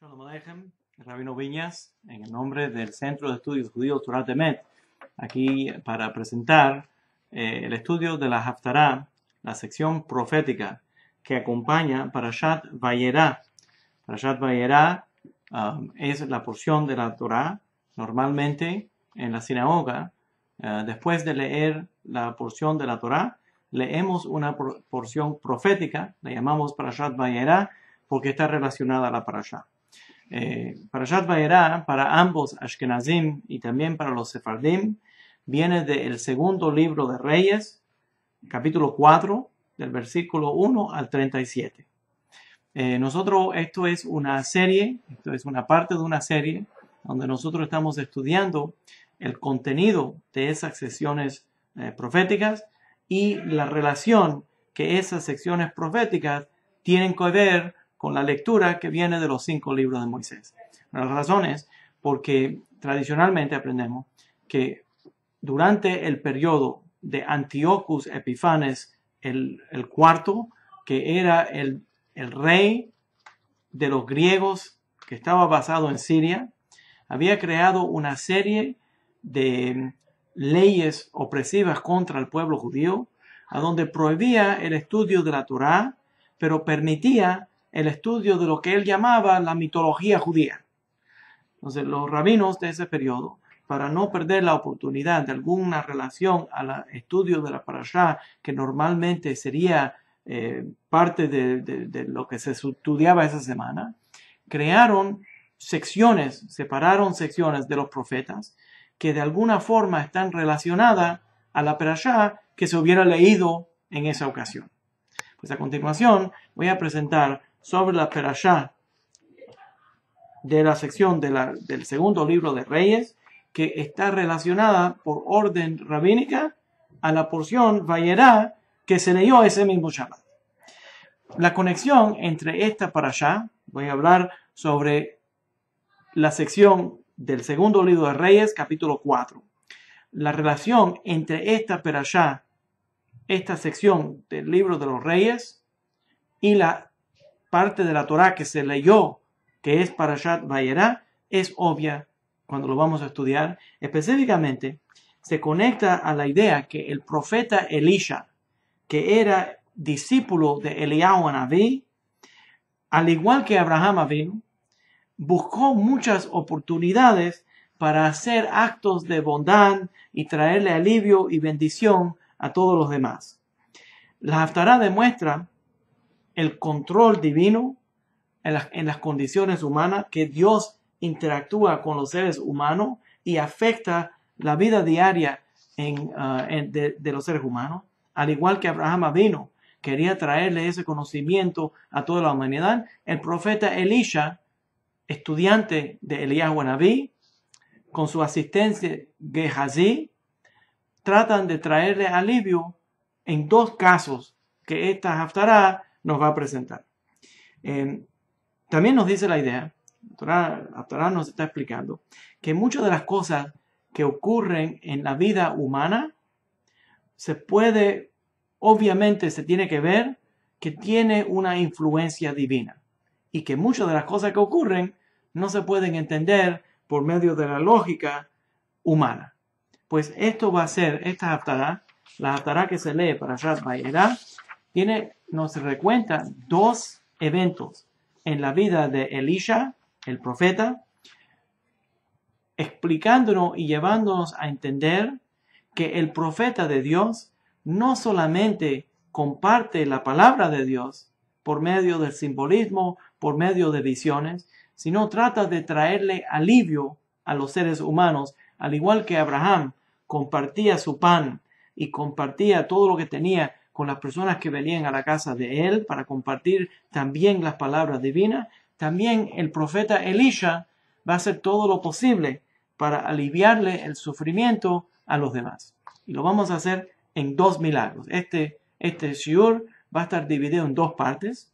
Shalom Aleichem, Rabino Viñas, en el nombre del Centro de Estudios Judíos Torah Temet, aquí para presentar eh, el estudio de la Haftarah, la sección profética que acompaña Parashat Vayera. Parashat Vayera um, es la porción de la Torah, normalmente en la sinagoga, eh, después de leer la porción de la Torah, leemos una porción profética, la llamamos Parashat Vayera, porque está relacionada a la Parashat. Eh, para Parashat para ambos Ashkenazim y también para los Sefardim, viene del segundo libro de Reyes, capítulo 4, del versículo 1 al 37. Eh, nosotros, esto es una serie, esto es una parte de una serie, donde nosotros estamos estudiando el contenido de esas secciones eh, proféticas y la relación que esas secciones proféticas tienen que ver con la lectura que viene de los cinco libros de Moisés. La razón es porque tradicionalmente aprendemos que durante el periodo de Antiochus Epifanes el, cuarto, que era el, rey de los griegos que estaba basado en Siria, había creado una serie de leyes opresivas contra el pueblo judío, a donde prohibía el estudio de la Torá, pero permitía el estudio de lo que él llamaba la mitología judía. Entonces, los rabinos de ese periodo, para no perder la oportunidad de alguna relación al estudio de la parashá, que normalmente sería eh, parte de, lo que se estudiaba esa semana, crearon secciones, separaron secciones de los profetas que de alguna forma están relacionadas a la parashá que se hubiera leído en esa ocasión. Pues a continuación voy a presentar sobre la perashá de la sección de la, del segundo libro de Reyes, que está relacionada por orden rabínica a la porción Vayerá que se leyó ese mismo Shabbat. La conexión entre esta parashá, voy a hablar sobre la sección del segundo libro de Reyes, capítulo 4. La relación entre esta perashá, esta sección del libro de los Reyes, y la parte de la Torah que se leyó, que es Parashat Vayera, es obvia cuando lo vamos a estudiar. Específicamente, se conecta a la idea que el profeta Elisha, que era discípulo de Eliyahu Anabí, al igual que Abraham Abin buscó muchas oportunidades para hacer actos de bondad y traerle alivio y bendición a todos los demás. La Haftarah demuestra el control divino en las, condiciones humanas, que Dios interactúa con los seres humanos y afecta la vida diaria ah, de, los seres humanos, al igual que Abraham vino, quería traerle ese conocimiento a toda la humanidad. El profeta Elisha, estudiante de Elías Buenaví, con su asistencia Gehazi, tratan de traerle alivio en dos casos que esta Haftará nos va a presentar. Em, también nos dice la idea, la nos está explicando, que muchas de las cosas que ocurren en la vida humana se puede, obviamente se tiene que ver que tiene una influencia divina y que muchas de las cosas que ocurren no se pueden entender por medio de la lógica humana. Pues esto va a ser, esta aptara la aptara que se lee para nos recuenta dos eventos en la vida de Elisha, el profeta, explicándonos y llevándonos a entender que el profeta de Dios no solamente comparte la palabra de Dios por medio del simbolismo, por medio de visiones, sino trata de traerle alivio a los seres humanos, al igual que Abraham compartía su pan y compartía todo lo que tenía con las personas que venían a la casa de él para compartir también las palabras divinas, también el profeta Elisha va a hacer todo lo posible para aliviarle el sufrimiento a los demás. Y lo vamos a hacer en dos milagros. Este, este shiur va a estar dividido en dos partes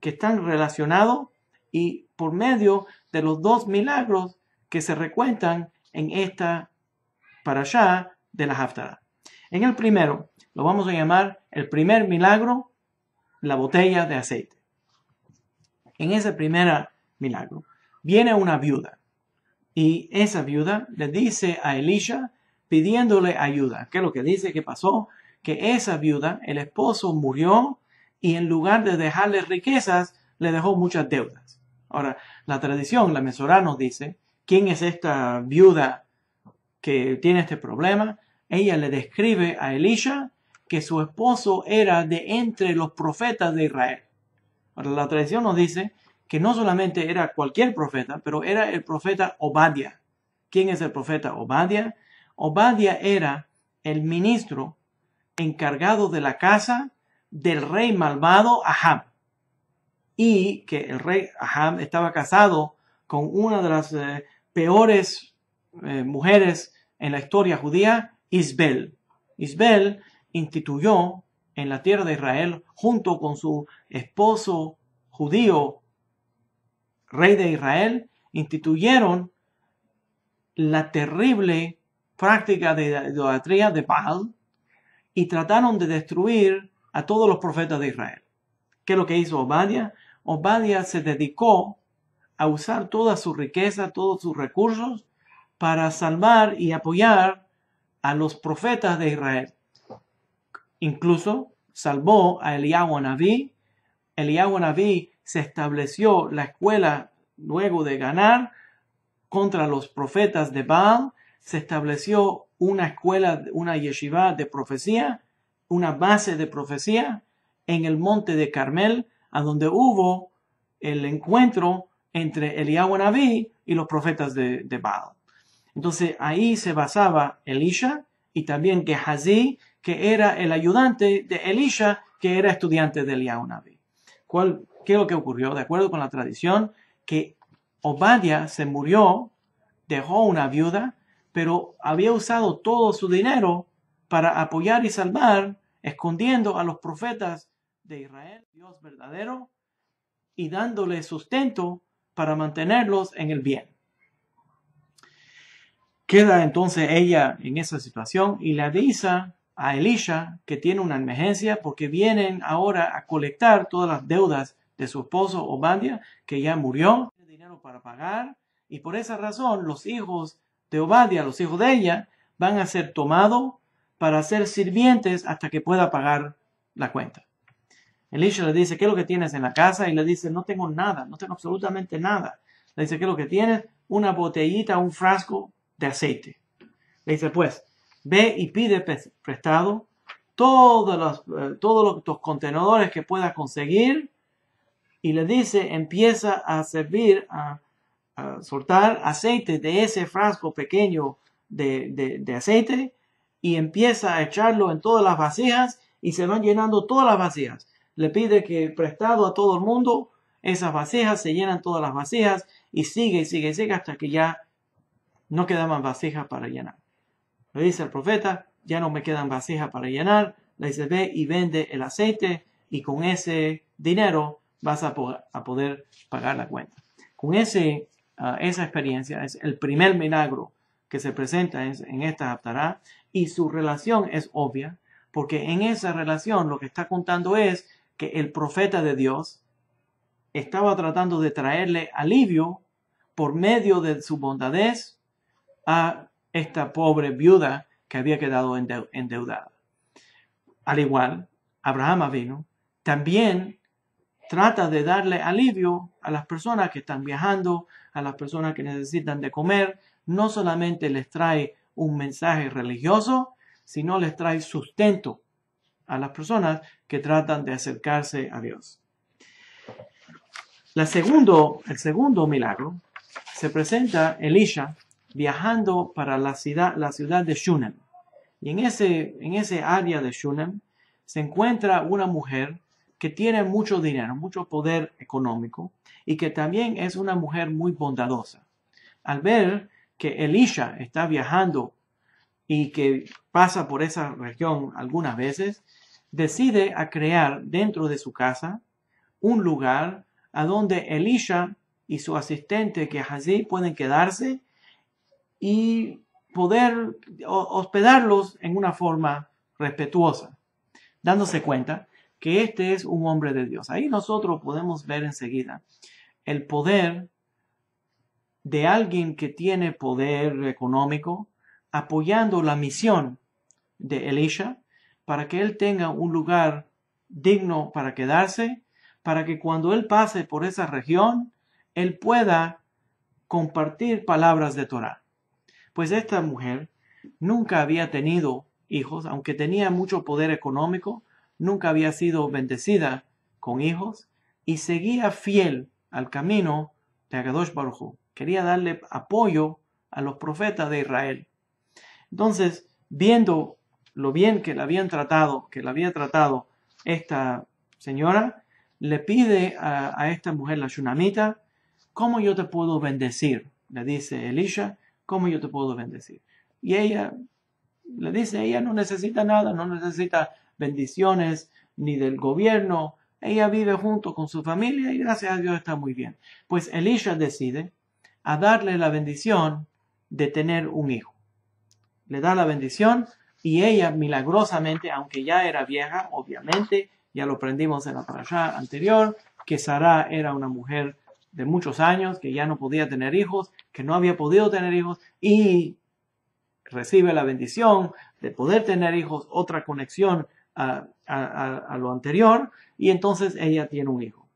que están relacionados y por medio de los dos milagros que se recuentan en esta para allá de la Haftarah. En el primero, lo vamos a llamar el primer milagro, la botella de aceite. En ese primer milagro viene una viuda y esa viuda le dice a Elisha pidiéndole ayuda. ¿Qué es lo que dice ¿Qué pasó? Que esa viuda, el esposo murió y en lugar de dejarle riquezas, le dejó muchas deudas. Ahora, la tradición, la mesorá nos dice, ¿quién es esta viuda que tiene este problema? Ella le describe a Elisha que su esposo era de entre los profetas de Israel. la tradición nos dice que no solamente era cualquier profeta, pero era el profeta Obadia. ¿Quién es el profeta Obadia? Obadia era el ministro encargado de la casa del rey malvado Ahab. Y que el rey Ahab estaba casado con una de las eh, peores eh, mujeres en la historia judía, Isbel. Isbel instituyó en la tierra de Israel junto con su esposo judío, rey de Israel, instituyeron la terrible práctica de idolatría de Baal y trataron de destruir a todos los profetas de Israel. ¿Qué es lo que hizo Obadiah? Obadiah se dedicó a usar toda su riqueza, todos sus recursos para salvar y apoyar a los profetas de Israel. Incluso salvó a Eliyahu Naví. Eliyahu Naví se estableció la escuela luego de ganar contra los profetas de Baal. Se estableció una escuela, una yeshiva de profecía, una base de profecía en el monte de Carmel, a donde hubo el encuentro entre Eliyahu Naví y los profetas de, de Baal. Entonces ahí se basaba Elisha y también Gehazi que era el ayudante de Elisha, que era estudiante de Eliaunabi. ¿Cuál, ¿Qué es lo que ocurrió? De acuerdo con la tradición, que Obadiah se murió, dejó una viuda, pero había usado todo su dinero para apoyar y salvar, escondiendo a los profetas de Israel, Dios verdadero, y dándole sustento para mantenerlos en el bien. Queda entonces ella en esa situación y la avisa a Elisha que tiene una emergencia porque vienen ahora a colectar todas las deudas de su esposo Obadia que ya murió, dinero para pagar y por esa razón los hijos de Obadia, los hijos de ella, van a ser tomados para ser sirvientes hasta que pueda pagar la cuenta. Elisha le dice, ¿qué es lo que tienes en la casa? Y le dice, no tengo nada, no tengo absolutamente nada. Le dice, ¿qué es lo que tienes? Una botellita, un frasco de aceite. Le dice, pues, Ve y pide prestado eh, todos los, todos los, contenedores que pueda conseguir y le dice, empieza a servir, a, soltar aceite de ese frasco pequeño de, de, aceite y empieza a echarlo en todas las vasijas y se van llenando todas las vasijas. Le pide que prestado a todo el mundo, esas vasijas se llenan todas las vasijas y sigue y sigue y sigue hasta que ya no quedaban vasijas para llenar. Le dice el profeta, ya no me quedan vasijas para llenar. Le dice, ve y vende el aceite y con ese dinero vas a, poder pagar la cuenta. Con ese, ah, esa experiencia es el primer milagro que se presenta en, esta aptará y su relación es obvia porque en esa relación lo que está contando es que el profeta de Dios estaba tratando de traerle alivio por medio de su bondadez a esta pobre viuda que había quedado endeudada. Al igual, Abraham vino, también trata de darle alivio a las personas que están viajando, a las personas que necesitan de comer, no solamente les trae un mensaje religioso, sino les trae sustento a las personas que tratan de acercarse a Dios. el segundo milagro se presenta Elisha viajando para la ciudad, la ciudad de Shunem. Y en ese, en ese área de Shunem se encuentra una mujer que tiene mucho dinero, mucho poder económico y que también es una mujer muy bondadosa. Al ver que Elisha está viajando y que pasa por esa región algunas veces, decide a crear dentro de su casa un lugar a donde Elisha y su asistente que así pueden quedarse y poder hospedarlos en una forma respetuosa, dándose cuenta que este es un hombre de Dios. Ahí nosotros podemos ver enseguida el poder de alguien que tiene poder económico apoyando la misión de Elisha para que él tenga un lugar digno para quedarse, para que cuando él pase por esa región, él pueda compartir palabras de Torah pues esta mujer nunca había tenido hijos, aunque tenía mucho poder económico, nunca había sido bendecida con hijos y seguía fiel al camino de Agadosh Baruj. Quería darle apoyo a los profetas de Israel. Entonces, viendo lo bien que la habían tratado, que la había tratado esta señora, le pide a, esta mujer, la shunamita, ¿cómo yo te puedo bendecir? Le dice Elisha, ¿cómo yo te puedo bendecir? Y ella le dice, ella no necesita nada, no necesita bendiciones ni del gobierno, ella vive junto con su familia y gracias a Dios está muy bien. Pues Elisha decide a darle la bendición de tener un hijo. Le da la bendición y ella milagrosamente, aunque ya era vieja, obviamente, ya lo aprendimos en la parasha anterior, que Sara era una mujer de muchos años, que ya no podía tener hijos, que no había podido tener hijos y recibe la bendición de poder tener hijos, otra conexión a, lo anterior y entonces ella tiene un hijo.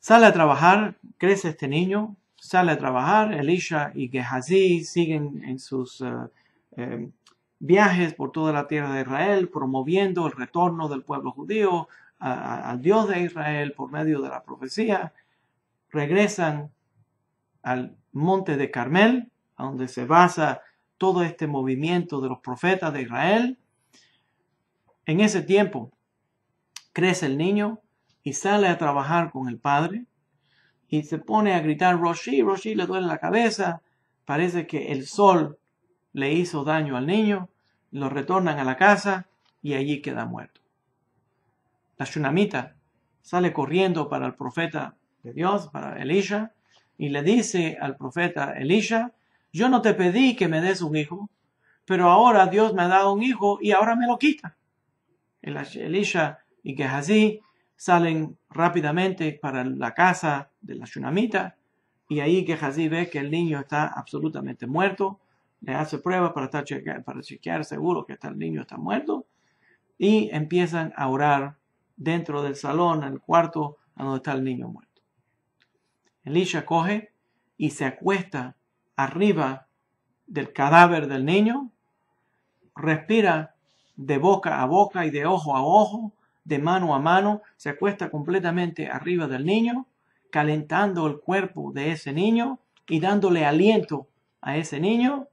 Sale a trabajar, crece este niño, sale a trabajar, Elisha y Gehazi siguen en sus eh, eh, viajes por toda la tierra de Israel, promoviendo el retorno del pueblo judío al Dios de Israel por medio de la profecía regresan al monte de Carmel, a donde se basa todo este movimiento de los profetas de Israel. En ese tiempo crece el niño y sale a trabajar con el padre y se pone a gritar Roshi, Roshi le duele la cabeza, parece que el sol le hizo daño al niño, lo retornan a la casa y allí queda muerto. La shunamita sale corriendo para el profeta Dios para Elisha y le dice al profeta Elisha, yo no te pedí que me des un hijo, pero ahora Dios me ha dado un hijo y ahora me lo quita. Elisha y Gehazi salen rápidamente para la casa de la Shunamita y ahí Gehazi ve que el niño está absolutamente muerto, le hace pruebas para, para chequear seguro que el niño está muerto y empiezan a orar dentro del salón, en el cuarto, donde está el niño muerto. Elisha coge y se acuesta arriba del cadáver del niño, respira de boca a boca y de ojo a ojo, de mano a mano, se acuesta completamente arriba del niño, calentando el cuerpo de ese niño y dándole aliento a ese niño,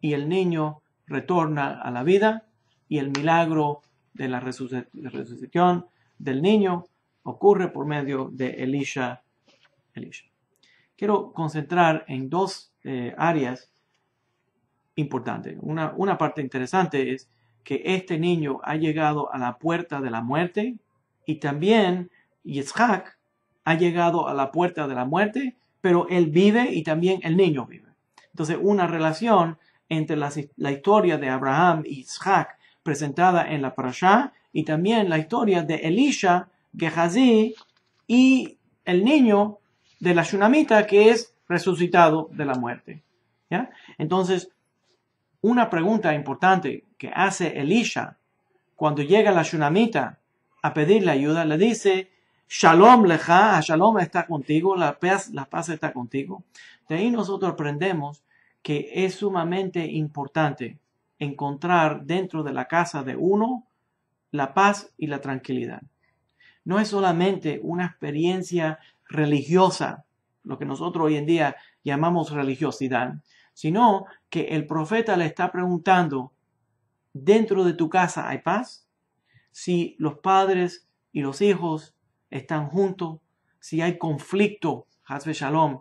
y el niño retorna a la vida y el milagro de la resurrección del niño ocurre por medio de Elisha Elisha. Quiero concentrar en dos eh, áreas importantes. Una, parte interesante es que este niño ha llegado a la puerta de la muerte y también Yitzhak ha llegado a la puerta de la muerte, pero él vive y también el niño vive. Entonces, una relación entre la, historia de Abraham y Yitzhak presentada en la parasha y también la historia de Elisha, Gehazi y el niño de la Shunamita que es resucitado de la muerte. ¿ya? Entonces, una pregunta importante que hace Elisha cuando llega la Shunamita a pedirle ayuda, le dice, Shalom leja, Shalom está contigo, la paz, la paz está contigo. De ahí nosotros aprendemos que es sumamente importante encontrar dentro de la casa de uno la paz y la tranquilidad. No es solamente una experiencia religiosa, lo que nosotros hoy en día llamamos religiosidad, sino que el profeta le está preguntando, ¿dentro de tu casa hay paz? Si los padres y los hijos están juntos, si hay conflicto, Hazbe Shalom,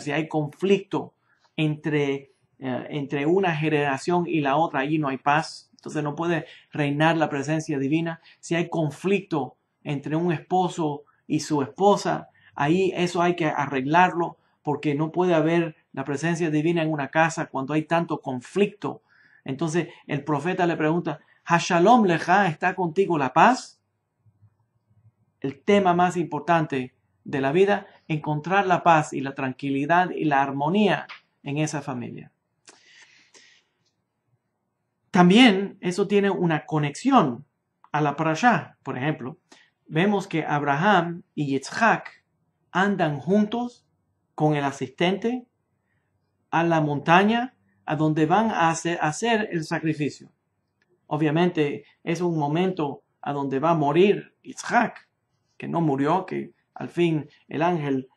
si hay conflicto entre, eh, entre una generación y la otra, allí no hay paz, entonces no puede reinar la presencia divina. Si hay conflicto entre un esposo y su esposa, Ahí eso hay que arreglarlo porque no puede haber la presencia divina en una casa cuando hay tanto conflicto. Entonces el profeta le pregunta, Hashalom leja, ¿está contigo la paz? El tema más importante de la vida, encontrar la paz y la tranquilidad y la armonía en esa familia. También eso tiene una conexión a la parashá. Por ejemplo, vemos que Abraham y Yitzhak andan juntos con el asistente a la montaña a donde van a hacer, el sacrificio. Obviamente es un momento a donde va a morir Isaac, que no murió, que al fin el ángel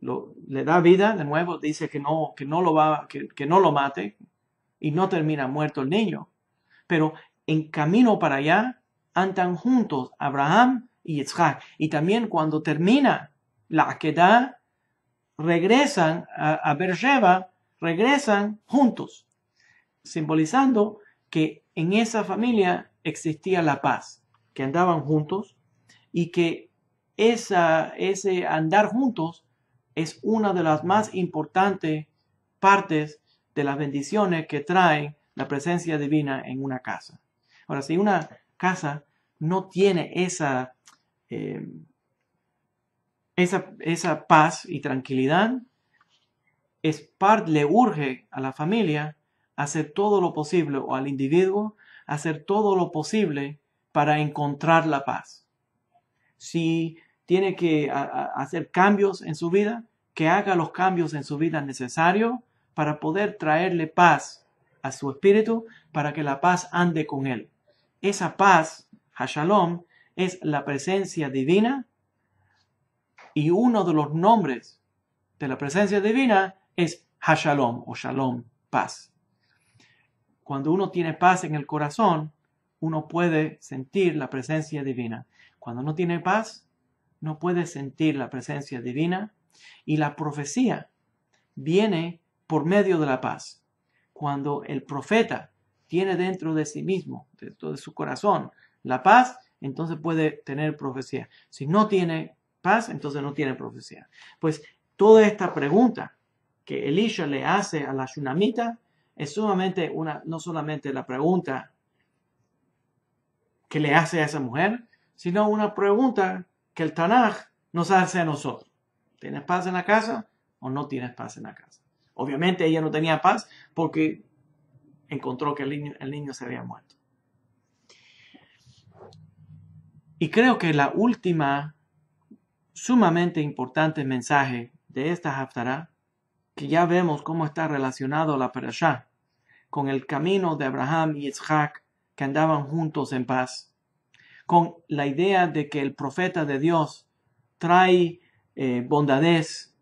le da vida de nuevo, dice que no, que no lo va, que, que no lo mate, y no termina muerto el niño. Pero en camino para allá andan juntos Abraham y Isaac. Y también cuando termina la da regresan a, a regresan juntos, simbolizando que en esa familia existía la paz, que andaban juntos y que esa, ese andar juntos es una de las más importantes partes de las bendiciones que trae la presencia divina en una casa. Ahora, si una casa no tiene esa eh, esa, paz y tranquilidad es parte, le urge a la familia hacer todo lo posible o al individuo hacer todo lo posible para encontrar la paz. Si tiene que hacer cambios en su vida, que haga los cambios en su vida necesarios para poder traerle paz a su espíritu, para que la paz ande con él. Esa paz, Hashalom, es la presencia divina y uno de los nombres de la presencia divina es Hashalom o Shalom, paz. Cuando uno tiene paz en el corazón, uno puede sentir la presencia divina. Cuando no tiene paz, no puede sentir la presencia divina. Y la profecía viene por medio de la paz. Cuando el profeta tiene dentro de sí mismo, dentro de su corazón, la paz, entonces puede tener profecía. Si no tiene entonces no tiene profecía. Pues toda esta pregunta que Elisha le hace a la Shunamita es sumamente una, no solamente la pregunta que le hace a esa mujer, sino una pregunta que el Tanaj nos hace a nosotros. ¿Tienes paz en la casa o no tienes paz en la casa? Obviamente ella no tenía paz porque encontró que el niño, el niño se había muerto. Y creo que la última sumamente importante mensaje de esta Haftarah, que ya vemos cómo está relacionado la Perashá con el camino de Abraham y Isaac que andaban juntos en paz, con la idea de que el profeta de Dios trae eh, bondadez,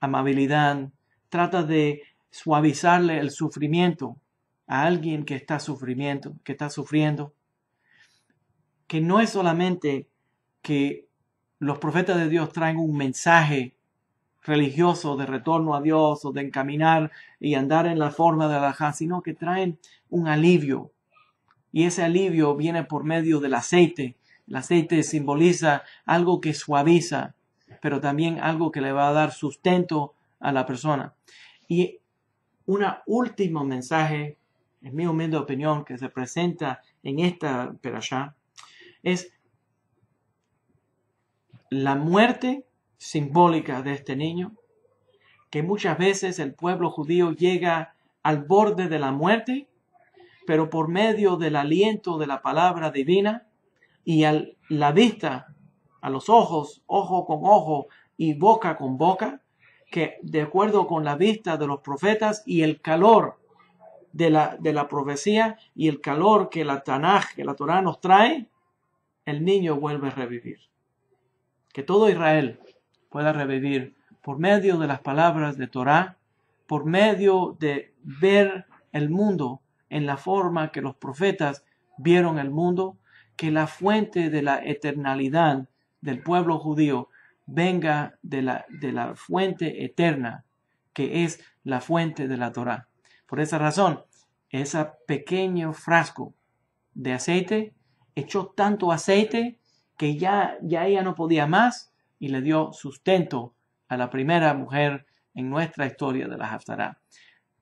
amabilidad, trata de suavizarle el sufrimiento a alguien que está sufrimiento, que está sufriendo, que no es solamente que los profetas de Dios traen un mensaje religioso de retorno a Dios o de encaminar y andar en la forma de Alajá, sino que traen un alivio. Y ese alivio viene por medio del aceite. El aceite simboliza algo que suaviza, pero también algo que le va a dar sustento a la persona. Y un último mensaje, en mi humilde opinión, que se presenta en esta perashá, es la muerte simbólica de este niño, que muchas veces el pueblo judío llega al borde de la muerte, pero por medio del aliento de la palabra divina y a la vista, a los ojos, ojo con ojo y boca con boca, que de acuerdo con la vista de los profetas y el calor de la, de la profecía y el calor que la Tanaj, que la Torah nos trae, el niño vuelve a revivir que todo Israel pueda revivir por medio de las palabras de Torah, por medio de ver el mundo en la forma que los profetas vieron el mundo, que la fuente de la eternalidad del pueblo judío venga de la, de la fuente eterna, que es la fuente de la Torah. Por esa razón, ese pequeño frasco de aceite echó tanto aceite que ya, ya ella no podía más y le dio sustento a la primera mujer en nuestra historia de la Haftarah.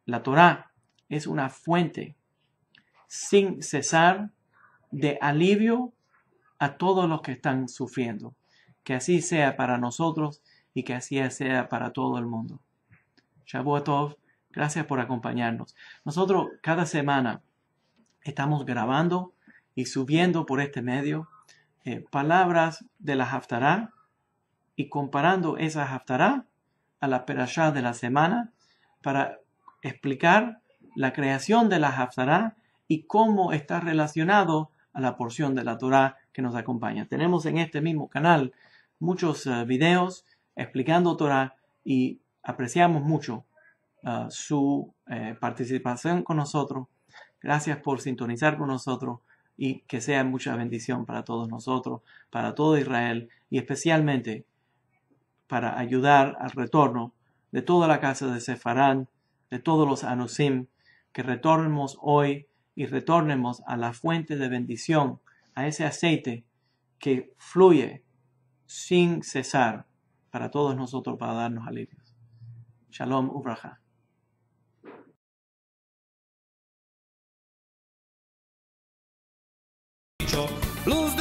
La Torah es una fuente sin cesar de alivio a todos los que están sufriendo. Que así sea para nosotros y que así sea para todo el mundo. Shabbat Tov, gracias por acompañarnos. Nosotros cada semana estamos grabando y subiendo por este medio eh, palabras de la Haftarah y comparando esa Haftarah a la Perashá de la semana para explicar la creación de la Haftarah y cómo está relacionado a la porción de la Torah que nos acompaña. Tenemos en este mismo canal muchos eh, videos explicando Torah y apreciamos mucho eh, su participación con nosotros. Gracias por sintonizar con nosotros y que sea mucha bendición para todos nosotros, para todo Israel y especialmente para ayudar al retorno de toda la casa de Sefarán, de todos los Anusim, que retornemos hoy y retornemos a la fuente de bendición, a ese aceite que fluye sin cesar para todos nosotros para darnos alivios. Shalom Ubraja. Blues